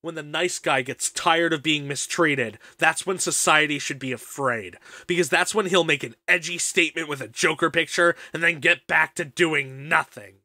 when the nice guy gets tired of being mistreated, that's when society should be afraid. Because that's when he'll make an edgy statement with a Joker picture and then get back to doing nothing.